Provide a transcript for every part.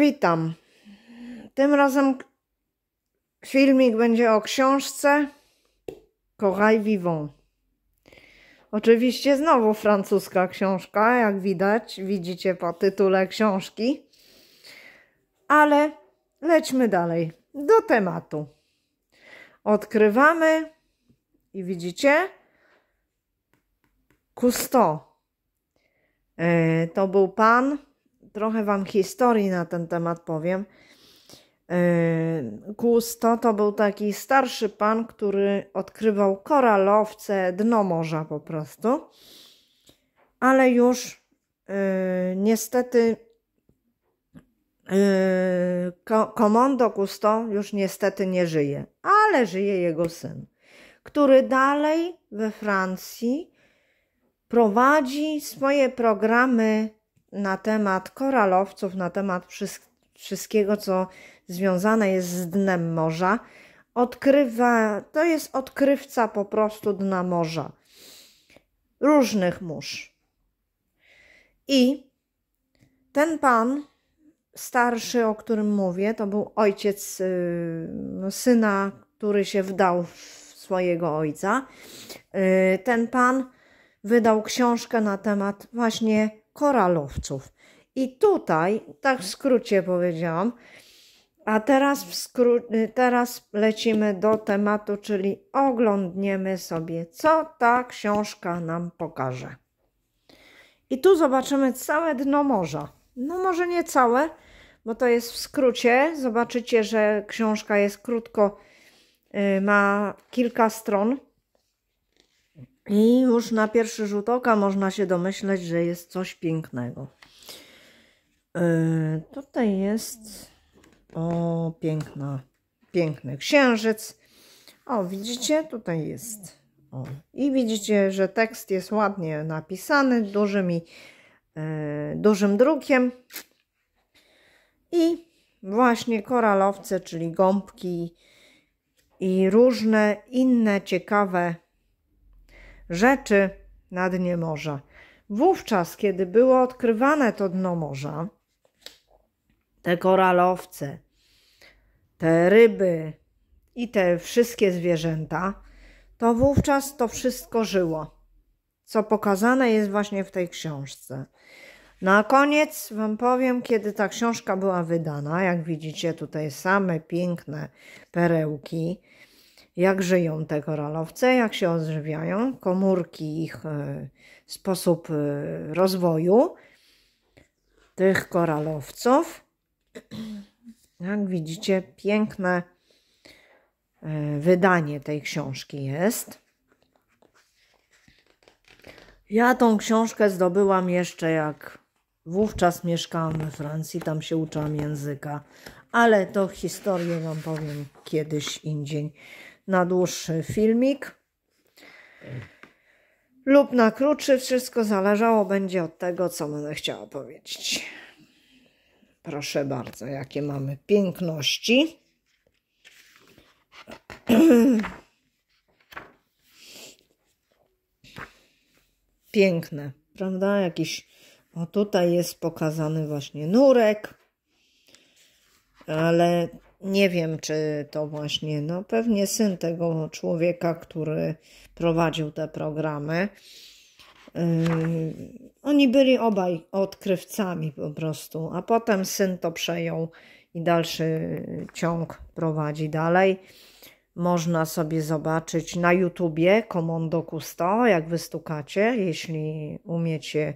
Witam. Tym razem filmik będzie o książce Kochaj Vivant. Oczywiście znowu francuska książka, jak widać, widzicie po tytule książki. Ale lećmy dalej do tematu. Odkrywamy i widzicie Cousteau. E, to był pan, trochę Wam historii na ten temat powiem. Kusto yy, to był taki starszy pan, który odkrywał koralowce, dno morza po prostu, ale już yy, niestety yy, komando Kusto już niestety nie żyje, ale żyje jego syn, który dalej we Francji prowadzi swoje programy na temat koralowców, na temat wszystkiego, co związane jest z dnem morza. Odkrywa, to jest odkrywca po prostu dna morza. Różnych mórz. I ten pan starszy, o którym mówię, to był ojciec yy, syna, który się wdał w swojego ojca. Yy, ten pan wydał książkę na temat właśnie koralowców. I tutaj, tak w skrócie powiedziałam, a teraz, w skró teraz lecimy do tematu, czyli oglądniemy sobie, co ta książka nam pokaże. I tu zobaczymy całe dno morza. No może nie całe, bo to jest w skrócie. Zobaczycie, że książka jest krótko, y, ma kilka stron. I już na pierwszy rzut oka można się domyśleć, że jest coś pięknego. E, tutaj jest o piękna, piękny księżyc. O, widzicie, tutaj jest. O. I widzicie, że tekst jest ładnie napisany dużymi, yy, e, dużym drukiem. I właśnie koralowce, czyli gąbki i różne inne ciekawe rzeczy na dnie morza. Wówczas, kiedy było odkrywane to dno morza, te koralowce, te ryby i te wszystkie zwierzęta, to wówczas to wszystko żyło, co pokazane jest właśnie w tej książce. Na koniec Wam powiem, kiedy ta książka była wydana. Jak widzicie, tutaj same piękne perełki jak żyją te koralowce, jak się odżywiają, komórki ich e, sposób e, rozwoju tych koralowców. Jak widzicie, piękne e, wydanie tej książki jest. Ja tą książkę zdobyłam jeszcze jak wówczas mieszkałam we Francji, tam się uczyłam języka, ale to historię Wam powiem kiedyś indziej na dłuższy filmik lub na krótszy. Wszystko zależało będzie od tego, co będę chciała powiedzieć. Proszę bardzo, jakie mamy piękności. Piękne, prawda? Jakiś, o tutaj jest pokazany właśnie nurek, ale nie wiem, czy to właśnie, no pewnie syn tego człowieka, który prowadził te programy. Yy, oni byli obaj odkrywcami po prostu, a potem syn to przejął i dalszy ciąg prowadzi dalej. Można sobie zobaczyć na YouTubie Komando Kusto, jak wystukacie, jeśli umiecie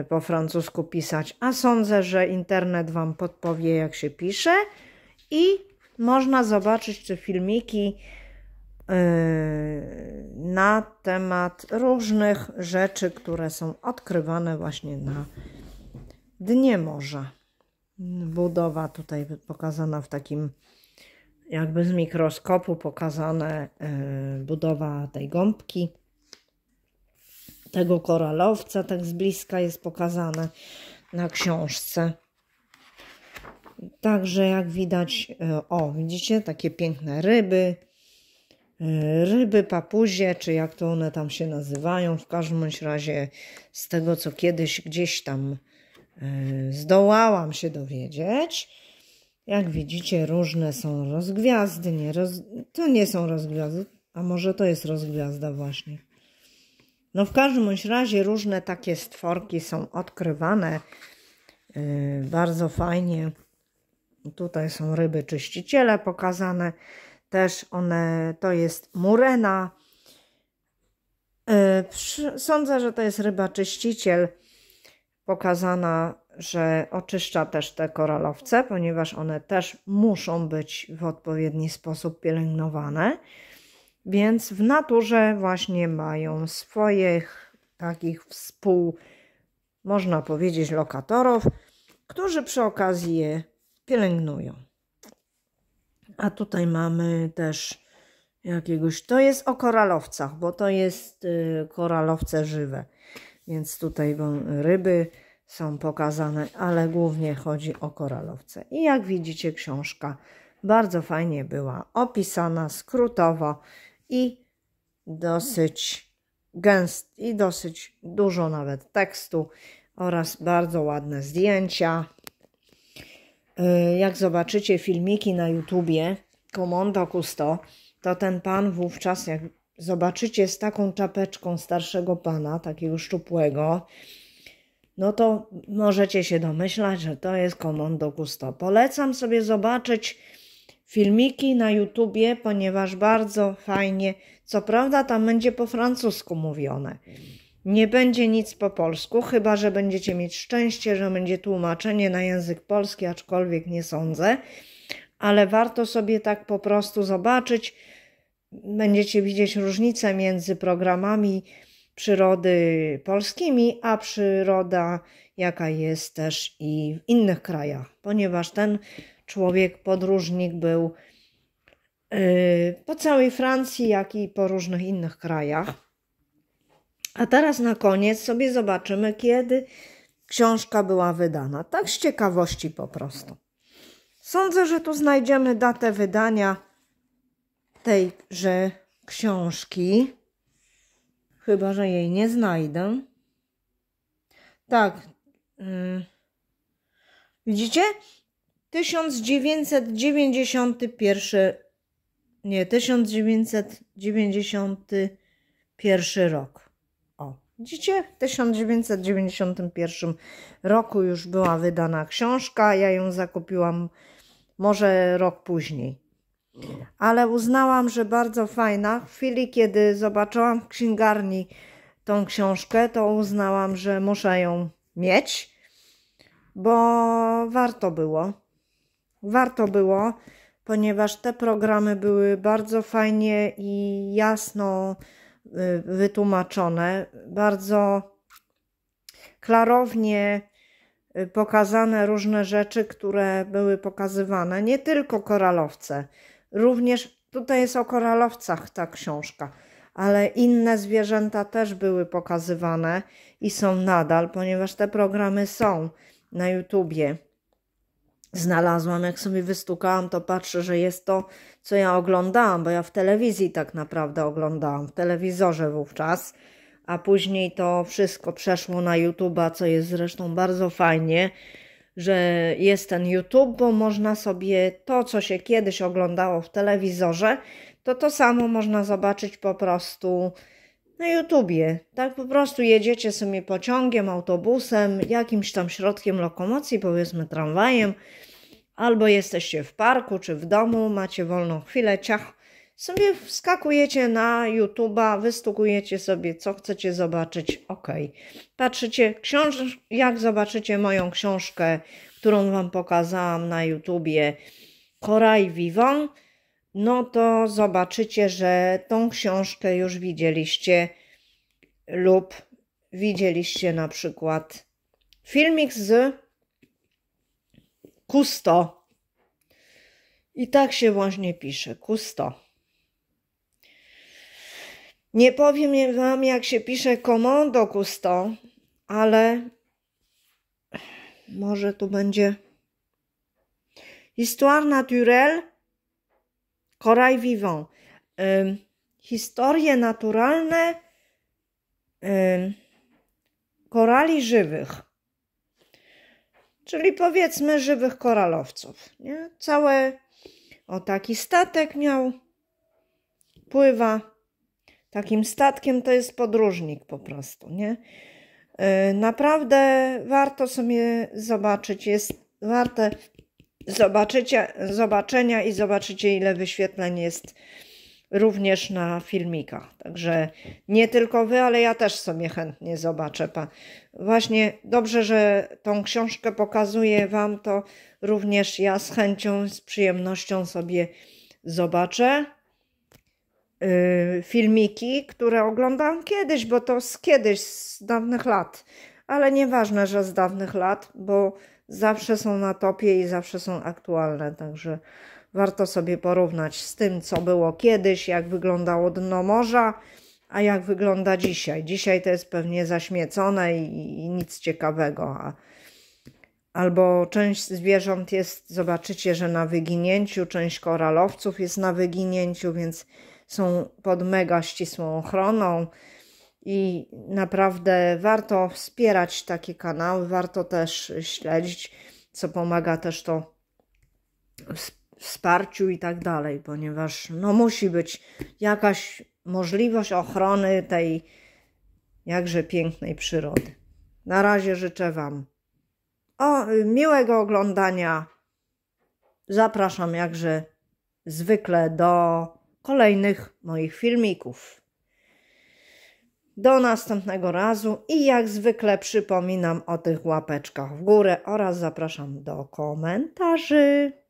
Y, po francusku pisać, a sądzę, że internet Wam podpowie, jak się pisze i można zobaczyć te filmiki y, na temat różnych rzeczy, które są odkrywane właśnie na dnie morza. Budowa tutaj pokazana w takim jakby z mikroskopu pokazane y, budowa tej gąbki tego koralowca tak z bliska jest pokazane na książce. Także jak widać, e, o widzicie, takie piękne ryby, e, ryby, papuzie, czy jak to one tam się nazywają. W każdym razie z tego, co kiedyś gdzieś tam e, zdołałam się dowiedzieć, jak widzicie, różne są rozgwiazdy, nie roz... to nie są rozgwiazdy, a może to jest rozgwiazda właśnie. No w każdym razie różne takie stworki są odkrywane. Y, bardzo fajnie. Tutaj są ryby czyściciele pokazane. Też one, to jest murena. Y, sądzę, że to jest ryba czyściciel pokazana, że oczyszcza też te koralowce, ponieważ one też muszą być w odpowiedni sposób pielęgnowane. Więc w naturze właśnie mają swoich takich współ, można powiedzieć, lokatorów, którzy przy okazji je pielęgnują. A tutaj mamy też jakiegoś, to jest o koralowcach, bo to jest y, koralowce żywe. Więc tutaj ryby są pokazane, ale głównie chodzi o koralowce. I jak widzicie, książka bardzo fajnie była opisana, skrótowo i dosyć gęst i dosyć dużo nawet tekstu oraz bardzo ładne zdjęcia. Y, jak zobaczycie filmiki na YouTubie Komondo Kusto, to ten pan wówczas, jak zobaczycie z taką czapeczką starszego pana, takiego szczupłego, no to możecie się domyślać, że to jest Komondo Kusto. Polecam sobie zobaczyć filmiki na YouTubie, ponieważ bardzo fajnie. Co prawda, tam będzie po francusku mówione. Nie będzie nic po polsku, chyba że będziecie mieć szczęście, że będzie tłumaczenie na język polski, aczkolwiek nie sądzę. Ale warto sobie tak po prostu zobaczyć. Będziecie widzieć różnicę między programami przyrody polskimi, a przyroda, jaka jest też i w innych krajach, ponieważ ten człowiek, podróżnik był y, po całej Francji, jak i po różnych innych krajach. A teraz na koniec sobie zobaczymy, kiedy książka była wydana. Tak z ciekawości po prostu. Sądzę, że tu znajdziemy datę wydania tejże książki. Chyba, że jej nie znajdę. Tak. Y, widzicie? 1991 nie, 1991 rok. O, widzicie? W 1991 roku już była wydana książka. Ja ją zakupiłam może rok później. Ale uznałam, że bardzo fajna. W chwili, kiedy zobaczyłam w księgarni tą książkę, to uznałam, że muszę ją mieć, bo warto było warto było, ponieważ te programy były bardzo fajnie i jasno y, wytłumaczone, bardzo klarownie y, pokazane różne rzeczy, które były pokazywane, nie tylko koralowce. Również tutaj jest o koralowcach ta książka, ale inne zwierzęta też były pokazywane i są nadal, ponieważ te programy są na YouTubie znalazłam, jak sobie wystukałam, to patrzę, że jest to, co ja oglądałam, bo ja w telewizji tak naprawdę oglądałam, w telewizorze wówczas, a później to wszystko przeszło na YouTube'a, co jest zresztą bardzo fajnie, że jest ten YouTube, bo można sobie to, co się kiedyś oglądało w telewizorze, to to samo można zobaczyć po prostu na YouTubie. Tak po prostu jedziecie sobie pociągiem, autobusem, jakimś tam środkiem lokomocji, powiedzmy tramwajem, albo jesteście w parku czy w domu, macie wolną chwilę, ciach, sobie wskakujecie na YouTube'a, wystukujecie sobie, co chcecie zobaczyć, ok. Patrzycie, książ- jak zobaczycie moją książkę, którą Wam pokazałam na YouTubie, Korai Vivant, no to zobaczycie, że tą książkę już widzieliście lub widzieliście na przykład filmik z Kusto. I tak się właśnie pisze, Kusto. Nie powiem Wam, jak się pisze komando Kusto, ale może tu będzie Histoire naturelle Koraj Vivant. historie naturalne korali żywych. Czyli powiedzmy żywych koralowców. Nie? Całe, o taki statek miał, pływa. Takim statkiem to jest podróżnik po prostu, nie? E, naprawdę warto sobie zobaczyć, jest warte zobaczycie, zobaczenia i zobaczycie, ile wyświetleń jest również na filmikach. Także nie tylko wy, ale ja też sobie chętnie zobaczę. Właśnie dobrze, że tą książkę pokazuję wam, to również ja z chęcią, z przyjemnością sobie zobaczę. Y, filmiki, które oglądałam kiedyś, bo to z kiedyś, z dawnych lat. Ale nieważne, że z dawnych lat, bo zawsze są na topie i zawsze są aktualne, także warto sobie porównać z tym, co było kiedyś, jak wyglądało dno morza, a jak wygląda dzisiaj. Dzisiaj to jest pewnie zaśmiecone i, i nic ciekawego, a albo część zwierząt jest, zobaczycie, że na wyginięciu, część koralowców jest na wyginięciu, więc są pod mega ścisłą ochroną i naprawdę warto wspierać takie kanały, warto też śledzić, co pomaga też to wsparciu i tak dalej, ponieważ no musi być jakaś możliwość ochrony tej jakże pięknej przyrody. Na razie życzę Wam o, miłego oglądania. Zapraszam jakże zwykle do kolejnych moich filmików. Do następnego razu i jak zwykle przypominam o tych łapeczkach w górę oraz zapraszam do komentarzy.